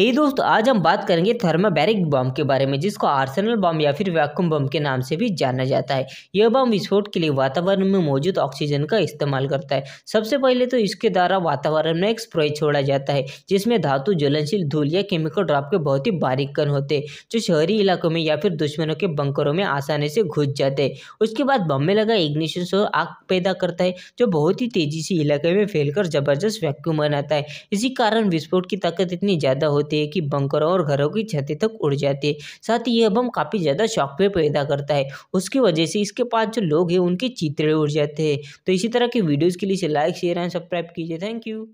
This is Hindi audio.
hey दोस्त आज हम बात करेंगे थर्मोबैरिक बम के बारे में जिसको आर्सेनल बम या फिर वैक्यूम बम के नाम से भी जाना जाता है यह बम विस्फोट के लिए वातावरण में मौजूद ऑक्सीजन का इस्तेमाल करता है सबसे पहले तो इसके द्वारा वातावरण में एक स्प्रे छोड़ा जाता है जिसमें धातु ज्वलनशील धूल या केमिकल ड्रॉप के बहुत ही बारीक कण होते हैं जो शहरी इलाकों में या फिर दुश्मनों के बंकरों में आसानी से घुस जाते हैं उसके बाद बम में लगा इग्निशन से आग पैदा करता है जो बहुत ही तेजी से इलाके में फैलकर जबरदस्त वैक्यूम बनाता है इसी कारण विस्फोट की ताकत इतनी ज़्यादा होती होते हैं कि बंकरों और घरों की छतें तक उड़ जाती है साथ ही यह बम काफ़ी ज़्यादा शॉकवे पैदा करता है उसकी वजह से इसके पास जो लोग हैं उनके चित्रे उड़ जाते हैं तो इसी तरह की वीडियोज़ के लिए लाइक शेयर एंड सब्सक्राइब कीजिए थैंक यू